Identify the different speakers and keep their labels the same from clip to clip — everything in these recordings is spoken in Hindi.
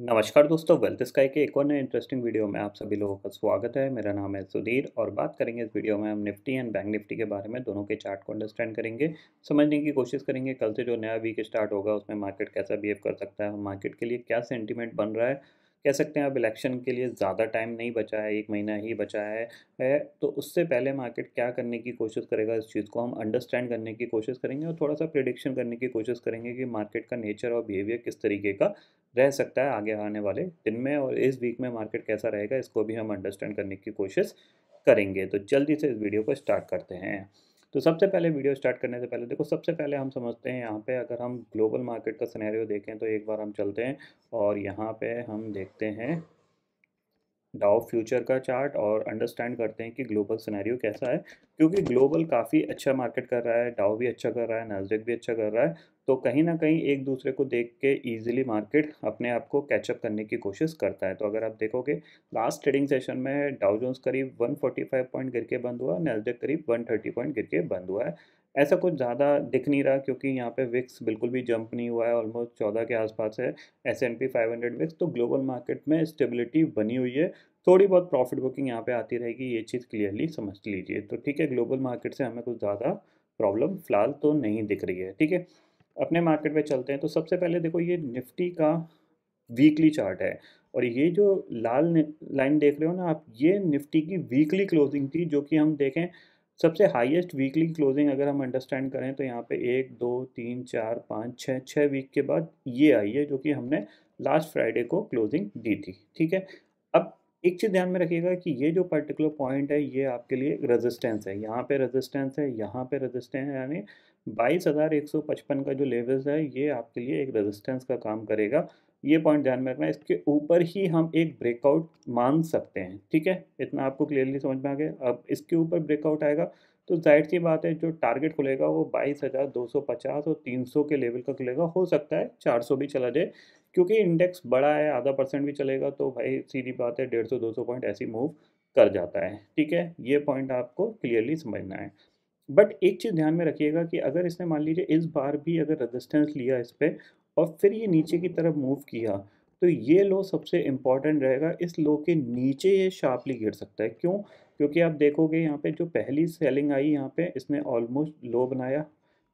Speaker 1: नमस्कार दोस्तों वेल्थ स्काई के एक और नए इंटरेस्टिंग वीडियो में आप सभी लोगों का स्वागत है मेरा नाम है सुधीर और बात करेंगे इस वीडियो में हम निफ्टी एंड बैंक निफ्टी के बारे में दोनों के चार्ट को अंडरस्टैंड करेंगे समझने की कोशिश करेंगे कल से जो नया वीक स्टार्ट होगा उसमें मार्केट कैसा बिहेव कर सकता है मार्केट के लिए क्या सेंटिमेंट बन रहा है कह सकते हैं अब इलेक्शन के लिए ज़्यादा टाइम नहीं बचा है एक महीना ही बचा है, तो उससे पहले मार्केट क्या करने की कोशिश करेगा इस चीज़ को हम अंडरस्टैंड करने की कोशिश करेंगे और थोड़ा सा प्रिडिक्शन करने की कोशिश करेंगे कि मार्केट का नेचर और बिहेवियर किस तरीके का रह सकता है आगे आने वाले दिन में और इस वीक में मार्केट कैसा रहेगा इसको भी हम अंडरस्टैंड करने की कोशिश करेंगे तो जल्दी से इस वीडियो को स्टार्ट करते हैं तो सबसे पहले वीडियो स्टार्ट करने से पहले देखो सबसे पहले हम समझते हैं यहाँ पे अगर हम ग्लोबल मार्केट का सिनेरियो देखें तो एक बार हम चलते हैं और यहाँ पे हम देखते हैं डाओ फ्यूचर का चार्ट और अंडरस्टैंड करते हैं कि ग्लोबल सिनेरियो कैसा है क्योंकि ग्लोबल काफ़ी अच्छा मार्केट कर रहा है डाओ भी अच्छा कर रहा है नजडेक भी अच्छा कर रहा है तो कहीं ना कहीं एक दूसरे को देख के ईजिली मार्केट अपने आप को कैचअप करने की कोशिश करता है तो अगर आप देखोगे लास्ट ट्रेडिंग सेशन में डाउ जोन्स करीब 145 पॉइंट गिर के बंद हुआ नेस्डेक करीब 130 पॉइंट गिर के बंद हुआ है ऐसा कुछ ज़्यादा दिख नहीं रहा क्योंकि यहाँ पे विक्स बिल्कुल भी जंप नहीं हुआ है ऑलमोस्ट चौदह के आसपास है S and P five hundred VIX तो ग्लोबल मार्केट में स्टेबिलिटी बनी हुई है थोड़ी बहुत प्रॉफिट बुकिंग यहाँ पे आती रहेगी ये चीज़ क्लियरली समझ लीजिए तो ठीक है ग्लोबल मार्केट से हमें कुछ ज़्यादा प्रॉब्लम फ़िलहाल तो नहीं दिख रही है ठीक है अपने मार्केट में चलते हैं तो सबसे पहले देखो ये निफ्टी का वीकली चार्ट है और ये जो लाल लाइन देख रहे हो ना आप ये निफ्टी की वीकली क्लोजिंग थी जो कि हम देखें सबसे हाईएस्ट वीकली क्लोजिंग अगर हम अंडरस्टैंड करें तो यहाँ पे एक दो तीन चार पाँच छः छः वीक के बाद ये आई है जो कि हमने लास्ट फ्राइडे को क्लोजिंग दी थी ठीक है अब एक चीज़ ध्यान में रखिएगा कि ये जो पर्टिकुलर पॉइंट है ये आपके लिए रेजिस्टेंस है यहाँ पे रेजिस्टेंस है यहाँ पे रेजिस्टेंस है यानी बाईस हज़ार एक सौ पचपन का जो लेवल्स है ये आपके लिए एक रेजिस्टेंस का काम करेगा ये पॉइंट ध्यान में रखना है इसके ऊपर ही हम एक ब्रेकआउट मान सकते हैं ठीक है इतना आपको क्लियरली समझ में आ गया अब इसके ऊपर ब्रेकआउट आएगा तो जाहिर सी बात है जो टारगेट खुलेगा वो बाईस हज़ार दो सौ पचास और तीन सौ के लेवल का खुलेगा हो सकता है चार सौ भी चला जाए क्योंकि इंडेक्स बड़ा है आधा परसेंट भी चलेगा तो भाई सीधी बात है डेढ़ सौ दो सौ पॉइंट ऐसी मूव कर जाता है ठीक है ये पॉइंट आपको क्लियरली समझना है बट एक चीज़ ध्यान में रखिएगा कि अगर इसने मान लीजिए इस बार भी अगर रेजिस्टेंस लिया इस पर और फिर ये नीचे की तरफ मूव किया तो ये लो सबसे इम्पॉर्टेंट रहेगा इस लो के नीचे ये शार्पली गिर सकता है क्यों क्योंकि आप देखोगे यहाँ पे जो पहली सेलिंग आई यहाँ पे इसने ऑलमोस्ट लो बनाया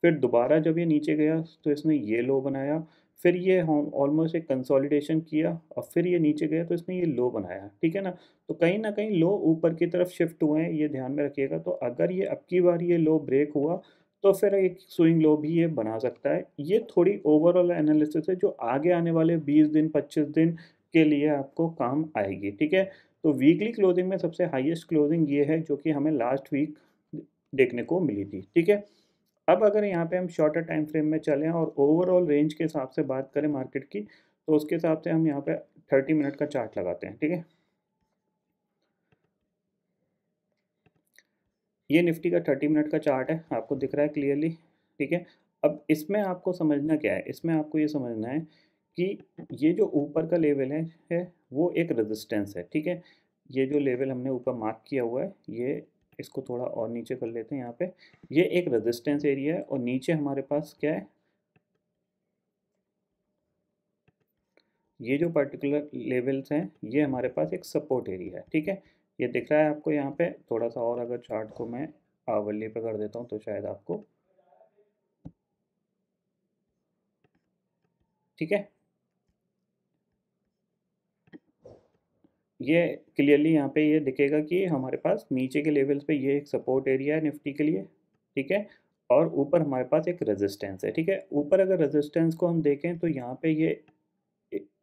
Speaker 1: फिर दोबारा जब ये नीचे गया तो इसने ये लो बनाया फिर ये ऑलमोस्ट एक कंसोलिडेशन किया और फिर ये नीचे गया तो इसने ये लो बनाया ठीक है ना तो कहीं ना कहीं लो ऊपर की तरफ शिफ्ट हुए हैं ये ध्यान में रखिएगा तो अगर ये अब की बार ये लो ब्रेक हुआ तो फिर एक स्विंग लो भी ये बना सकता है ये थोड़ी ओवरऑल एनालिसिस है जो आगे आने वाले 20 दिन 25 दिन के लिए आपको काम आएगी ठीक है तो वीकली क्लोजिंग में सबसे हाईएस्ट क्लोजिंग ये है जो कि हमें लास्ट वीक देखने को मिली थी ठीक है अब अगर यहाँ पे हम शॉर्टर टाइम फ्रेम में चलें और ओवरऑल रेंज के हिसाब से बात करें मार्केट की तो उसके हिसाब से हम यहाँ पे थर्टी मिनट का चार्ट लगाते हैं ठीक है ये निफ्टी का थर्टी मिनट का चार्ट है आपको दिख रहा है क्लियरली ठीक है अब इसमें आपको समझना क्या है इसमें आपको ये समझना है कि ये जो ऊपर का लेवल है, है वो एक रेजिस्टेंस है ठीक है ये जो लेवल हमने ऊपर मार्क किया हुआ है ये इसको थोड़ा और नीचे कर लेते हैं यहाँ पे ये एक रेजिस्टेंस एरिया है और नीचे हमारे पास क्या है ये जो पर्टिकुलर लेवल्स हैं ये हमारे पास एक सपोर्ट एरिया है ठीक है ये दिख रहा है आपको यहाँ पे थोड़ा सा और अगर चार्ट को मैं आवली पे कर देता हूँ तो शायद आपको ठीक है ये क्लियरली यहाँ पे ये दिखेगा कि हमारे पास नीचे के लेवल्स पे ये एक सपोर्ट एरिया है निफ्टी के लिए ठीक है और ऊपर हमारे पास एक रेजिस्टेंस है ठीक है ऊपर अगर रेजिस्टेंस को हम देखें तो यहाँ पे ये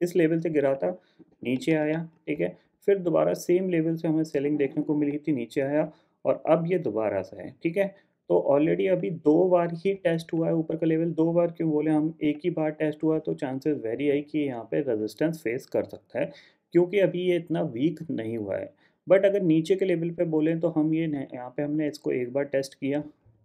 Speaker 1: इस लेवल से गिरा था नीचे आया ठीक है फिर दोबारा सेम लेवल से हमें सेलिंग देखने को मिली थी नीचे आया और अब ये दोबारा सा है ठीक है तो ऑलरेडी अभी दो बार ही टेस्ट हुआ है ऊपर का लेवल दो बार क्यों बोले हम एक ही बार टेस्ट हुआ तो चांसेस वेरी आई कि यहाँ पे रेजिस्टेंस फेस कर सकता है क्योंकि अभी ये इतना वीक नहीं हुआ है बट अगर नीचे के लेवल पे बोलें तो हम ये यहाँ पे हमने इसको एक बार टेस्ट किया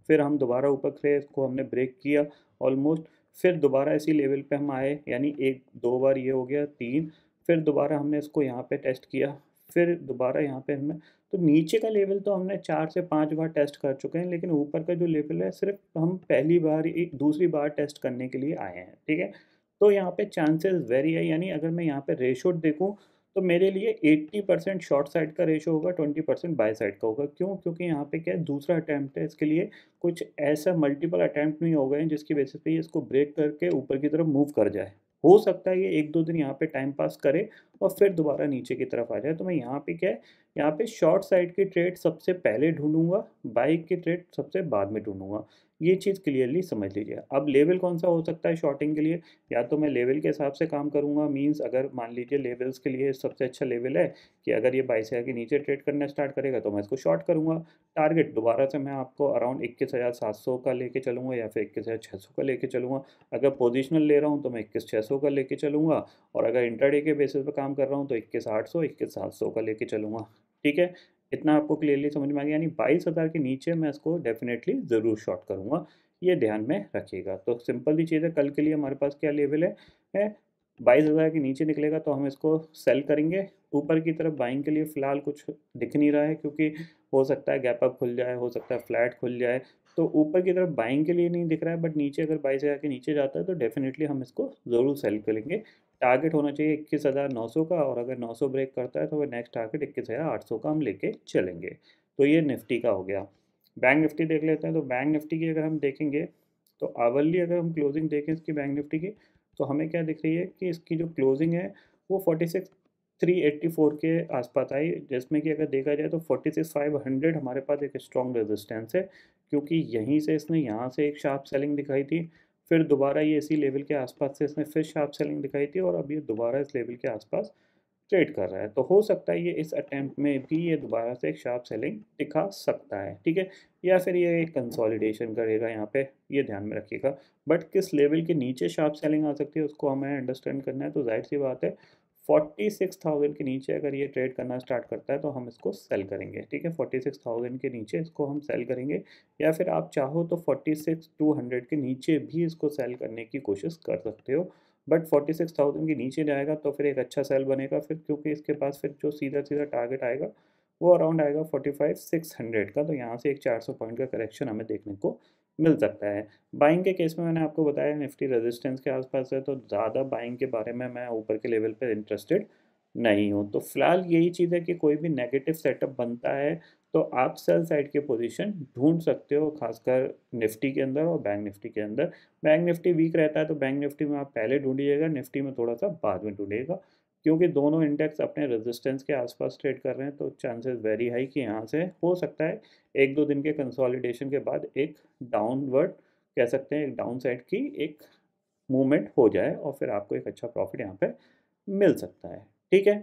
Speaker 1: फिर हम दोबारा ऊपर खड़े इसको हमने ब्रेक किया ऑलमोस्ट फिर दोबारा इसी लेवल पे हम आए यानी एक दो बार ये हो गया तीन फिर दोबारा हमने इसको यहाँ पे टेस्ट किया फिर दोबारा यहाँ पे हमने तो नीचे का लेवल तो हमने चार से पाँच बार टेस्ट कर चुके हैं लेकिन ऊपर का जो लेवल है सिर्फ हम पहली बार एक दूसरी बार टेस्ट करने के लिए आए हैं ठीक है तो यहाँ पे चांसेस वेरी है यानी अगर मैं यहाँ पे रेशो देखूँ तो मेरे लिए 80 परसेंट शॉर्ट साइड का रेशो होगा 20 परसेंट बाई साइड का होगा क्यों क्योंकि यहाँ पे क्या है दूसरा अटैम्प्ट है इसके लिए कुछ ऐसा मल्टीपल अटैम्प्ट नहीं हो गए हैं जिसकी वजह से इसको ब्रेक करके ऊपर की तरफ मूव कर जाए हो सकता है ये एक दो दिन यहाँ पे टाइम पास करे और फिर दोबारा नीचे की तरफ आ जाए तो मैं यहाँ पे क्या है यहाँ पे शॉर्ट साइड की ट्रेड सबसे पहले ढूंढूंगा बाइक की ट्रेड सबसे बाद में ढूंढूंगा ये चीज़ क्लियरली समझ लीजिए अब लेवल कौन सा हो सकता है शॉर्टिंग के लिए या तो मैं लेवल के हिसाब से काम करूँगा मींस अगर मान लीजिए लेवल्स के लिए सबसे अच्छा लेवल है कि अगर ये बाईस हज़ार के नीचे ट्रेड करना स्टार्ट करेगा तो मैं इसको शॉर्ट करूँगा टारगेट दोबारा से मैं आपको अराउंड इक्कीस हज़ार सात सौ का लेके चलूँगा या फिर इक्कीस हज़ार छः सौ का लेके चलूँगा अगर पोजिशनल ले रहा हूँ तो मैं इक्कीस छः सौ का लेके चलूँगा और अगर इंटरडे के बेसिस पर काम कर रहा हूँ तो इक्कीस आठ सौ इक्कीस सात सौ का लेके चलूँगा ठीक है इतना आपको क्लियरली समझ में आ गया यानी बाईस हज़ार के नीचे मैं इसको डेफिनेटली ज़रूर शॉर्ट करूँगा ये ध्यान में रखिएगा तो सिंपल भी चीज़ है कल के लिए हमारे पास क्या लेवल है, है बाईस हज़ार के नीचे निकलेगा तो हम इसको सेल करेंगे ऊपर की तरफ बाइंग के लिए फ़िलहाल कुछ दिख नहीं रहा है क्योंकि हो सकता है गैप अप खुल जाए हो सकता है फ्लैट खुल जाए तो ऊपर की तरफ बाइंग के लिए नहीं दिख रहा है बट नीचे अगर बाई से आके नीचे जाता है तो डेफिनेटली हम इसको ज़रूर सेल करेंगे टारगेट होना चाहिए इक्कीस हज़ार नौ सौ का और अगर नौ सौ ब्रेक करता है तो वह नेक्स्ट टारगेट इक्कीस हज़ार आठ सौ का हम लेके चलेंगे तो ये निफ्टी का हो गया बैंक निफ्टी देख लेते हैं तो बैंक निफ्टी की अगर हम देखेंगे तो आवरली अगर हम क्लोजिंग देखें इसकी बैंक निफ्टी की तो हमें क्या दिख रही है कि इसकी जो क्लोजिंग है वो forty six three eighty four के आसपास आई जिसमें कि अगर देखा जाए तो फोर्टी सिक्स फाइव हंड्रेड हमारे पास एक स्ट्रॉन्ग रेजिस्टेंस है क्योंकि यहीं से इसने यहाँ से एक शार्प सेलिंग दिखाई थी फिर दोबारा ये इसी लेवल के आसपास से इसने फिर शार्प सेलिंग दिखाई थी और अब ये दोबारा इस लेवल के आसपास ट्रेड कर रहा है तो हो सकता है ये इस अटैम्प्ट में भी ये दोबारा से एक शार्प सेलिंग दिखा सकता है ठीक है या फिर ये एक कंसोलिडेशन करेगा यहाँ पे ये ध्यान में रखिएगा बट किस लेवल के नीचे शार्प सेलिंग आ सकती है उसको हमें अंडरस्टैंड करना है तो जाहिर सी बात है फोर्टी सिक्स थाउजेंड के नीचे अगर ये ट्रेड करना स्टार्ट करता है तो हम इसको सेल करेंगे ठीक है फोर्टी सिक्स थाउजेंड के नीचे इसको हम सेल करेंगे या फिर आप चाहो तो फोर्टी सिक्स टू हंड्रेड के नीचे भी इसको सेल करने की कोशिश कर सकते हो बट फोर्टी सिक्स थाउजेंड के नीचे जाएगा तो फिर एक अच्छा सेल बनेगा फिर क्योंकि इसके पास फिर जो सीधा सीधा टारगेट आएगा वो अराउंड आएगा फोर्टी फाइव सिक्स हंड्रेड का तो यहाँ से एक चार सौ पॉइंट का करेक्शन हमें देखने को मिल सकता है बाइंग के केस में मैंने आपको बताया निफ्टी रेजिस्टेंस के आसपास है तो ज़्यादा बाइंग के बारे में मैं ऊपर के लेवल पर इंटरेस्टेड नहीं हूँ तो फिलहाल यही चीज़ है कि कोई भी नेगेटिव सेटअप बनता है तो आप सेल साइड की पोजीशन ढूंढ सकते हो खासकर निफ्टी के अंदर और बैंक निफ्टी के अंदर बैंक निफ्टी वीक रहता है तो बैंक निफ्टी में आप पहले ढूंढिएगा निफ्टी में थोड़ा सा बाद में ढूंढिएगा क्योंकि दोनों इंडेक्स अपने रेजिस्टेंस के आसपास ट्रेड कर रहे हैं तो चांसेस वेरी हाई कि यहाँ से हो सकता है एक दो दिन के कंसोलिडेशन के बाद एक डाउनवर्ड कह सकते हैं एक डाउन साइड की एक मूवमेंट हो जाए और फिर आपको एक अच्छा प्रॉफिट यहाँ पे मिल सकता है ठीक है